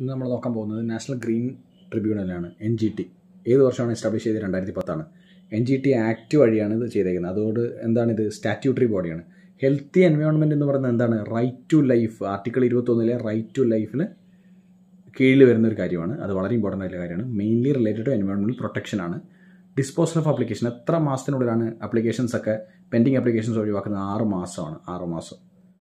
ഇന്ന് നമ്മൾ നോക്കാൻ പോകുന്നത് നാഷണൽ ഗ്രീൻ ട്രിബ്യൂണലാണ് എൻ ജി ടി ഏത് വർഷമാണ് എസ്റ്റാബ്ലിഷ് ചെയ്തത് രണ്ടായിരത്തി പത്താണ് എൻ ജി ടി ആക്ട് വഴിയാണ് ഇത് ചെയ്തേക്കുന്നത് അതുകൊണ്ട് എന്താണ് ഇത് സ്റ്റാറ്റ്യൂട്ടറി ബോഡിയാണ് ഹെൽത്തി എൻവയോൺമെൻറ്റ് എന്ന് പറയുന്നത് എന്താണ് റൈറ്റ് ടു ലൈഫ് ആർട്ടിക്കിൾ ഇരുപത്തൊന്നിലെ റൈറ്റ് ടു ലൈഫിന് കീഴിൽ വരുന്ന ഒരു കാര്യമാണ് അത് വളരെ ഇമ്പോർട്ടൻ്റ് ആയിട്ടുള്ള കാര്യമാണ് mainly related to environment protection ആണ് ഡിസ്പോസൽ ഓഫ് ആപ്ലിക്കേഷൻ എത്ര മാസത്തിനുള്ളിലാണ് അപ്ലിക്കേഷൻസ് ഒക്കെ പെൻഡിങ് ആപ്ലിക്കേഷൻസ് ഒഴിവാക്കുന്നത് ആറ് മാസമാണ് ആറ് മാസം